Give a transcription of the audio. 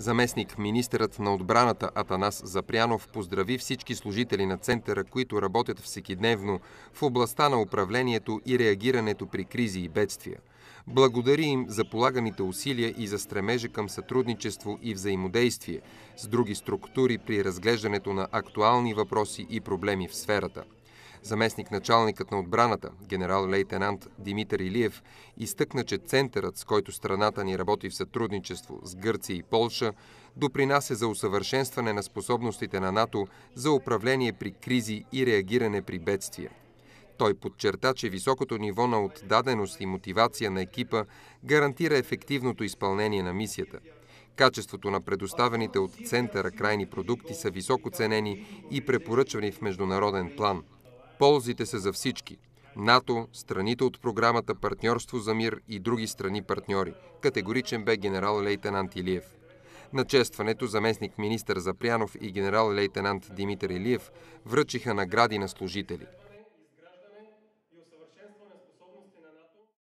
Заместник министърът на отбраната Атанас Запрянов поздрави всички служители на центъра, които работят всекидневно в областта на управлението и реагирането при кризи и бедствия. Благодари им за полаганите усилия и за стремежа към сътрудничество и взаимодействие с други структури при разглеждането на актуални въпроси и проблеми в сферата – Заместник началникът на отбраната, генерал-лейтенант Димитър Илиев, изтъкна, че центърът, с който страната ни работи в сътрудничество с Гърция и Полша, допринася за усъвършенстване на способностите на НАТО за управление при кризи и реагиране при бедствия. Той подчерта, че високото ниво на отдаденост и мотивация на екипа гарантира ефективното изпълнение на мисията. Качеството на предоставените от центъра крайни продукти са високо ценени и препоръчвани в международен план – Ползите са за всички. НАТО, страните от програмата Партньорство за мир и други страни партньори. Категоричен бе генерал лейтенант Илиев. На честването заместник министър Запрянов и генерал лейтенант Димитър Илиев връчиха награди на служители.